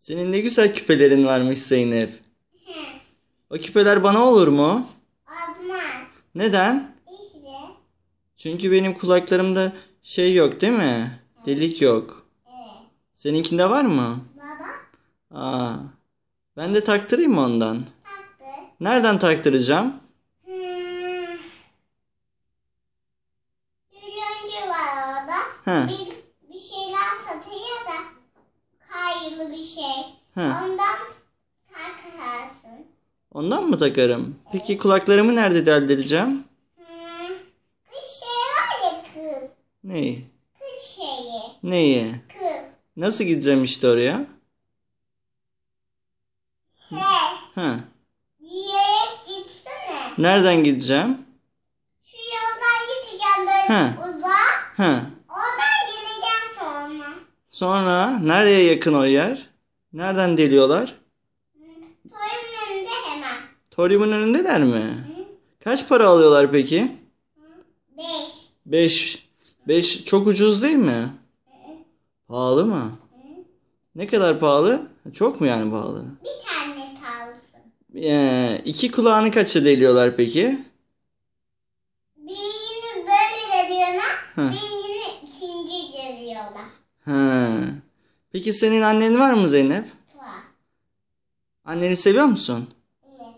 Senin ne güzel küpelerin varmış Zeynep. O küpeler bana olur mu? Olmaz. Neden? İşte. Çünkü benim kulaklarımda şey yok değil mi? Delik yok. Evet. Seninkinde var mı? Baba. Aa. Ben de taktırayım mı ondan? Taktır. Nereden taktıracağım? Hmm. Yürüyünce var orada. He. Bir He. Ondan takarsın. Ondan mı takarım? Peki kulaklarımı nerede deldireceğim? Hmm, kız şey var ya kız. Neyi? Kız şeyi. Neyi? Kız. Nasıl gideceğim işte oraya? Şey. He. Yiyerek gitsene. Nereden gideceğim? Şu yoldan gideceğim böyle Ha? uzağa. Ha. Oradan geleceğim sonra. Sonra nereye yakın o yer? Nereden deliyorlar? Toriumun önünde hemen. Toriumun der mi? Hı? Kaç para alıyorlar peki? Beş. Beş. Beş çok ucuz değil mi? Pahalı mı? Hı? Ne kadar pahalı? Çok mu yani pahalı? Bir tane pahalısın. Ee, iki kulağını kaça deliyorlar peki? Birini böyle deliyorlar, birini ikinci deliyorlar. Hı. Peki senin annen var mı Zeynep? Var. Anneni seviyor musun? Evet.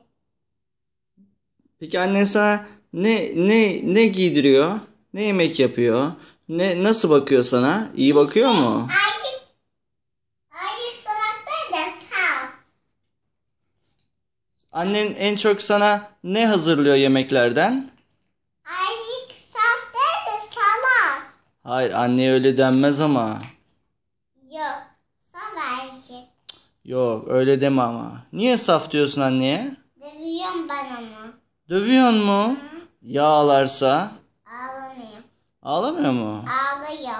Peki annen sana ne ne ne giydiriyor? Ne yemek yapıyor? Ne nasıl bakıyor sana? İyi bakıyor işte, mu? Ayıp. Ayıp salaklar Annen en çok sana ne hazırlıyor yemeklerden? Ayıp salaklar da salak. Hayır anne öyle denmez ama. Yok. Sana aşık. Yok öyle deme ama. Niye saf diyorsun anneye? Dövüyorum ben onu. Dövüyorsun mu? Hı. Ya ağlarsa? Ağlamıyor. Ağlamıyor mu? Ağlıyor.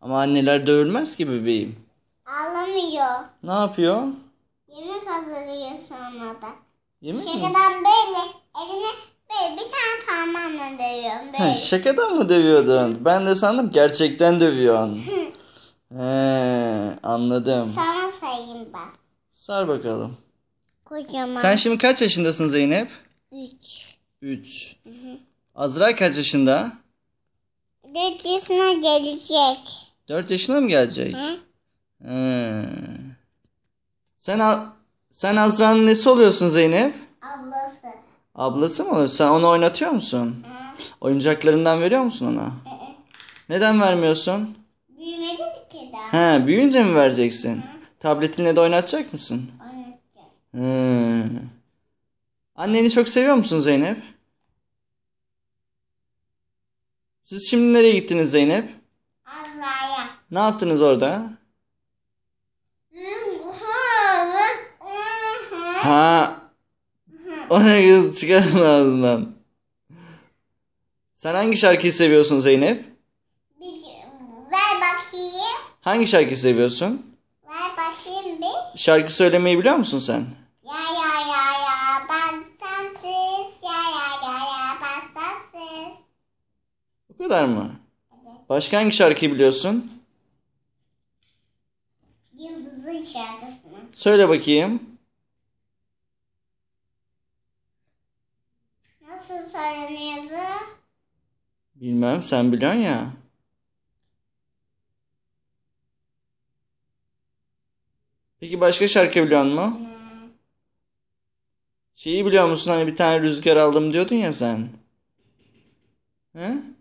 Ama anneler dövülmez ki bebeğim. Ağlamıyor. Ne yapıyor? Yemek hazırlıyor sonra da. Yemek mi? Şakadan böyle eline böyle bir tane parmağımla dövüyorum böyle. Ha, şakadan mı dövüyordun? Ben de sandım gerçekten dövüyorsun. He, anladım. Sana sayayım ben. Sar bakalım. Kocaman. Sen şimdi kaç yaşındasın Zeynep? Üç. Üç. Hı hı. Azra kaç yaşında? Dört yaşına gelecek. Dört yaşına mı gelecek? Hı. He. Sen sen Azra'nın nesi oluyorsun Zeynep? Ablası. Ablası mı oluyorsun? Sen onu oynatıyor musun? Hı. Oyuncaklarından veriyor musun ona? Hı. Neden vermiyorsun? He büyüyünce mi vereceksin? Hı. Tabletinle de oynatacak mısın? Oynatacağım. He. Anneni çok seviyor musun Zeynep? Siz şimdi nereye gittiniz Zeynep? Allah'a. Ne yaptınız orada? Hmm, ha. O ne kız çıkarın ağzından. Sen hangi şarkıyı seviyorsun Zeynep? Hangi şarkıyı seviyorsun? Ver bakayım bir. Şarkı söylemeyi biliyor musun sen? Ya ya ya ya ben sensiz. Ya ya ya ya ben sensiz. Bu kadar mı? Evet. Başka hangi şarkıyı biliyorsun? Yıldızın şarkısını. Söyle bakayım. Nasıl söyleniyordu? Bilmem sen biliyorsun ya. Peki başka şarkı biliyor musun? Hmm. Şeyi biliyor musun hani bir tane rüzgar aldım diyordun ya sen. He?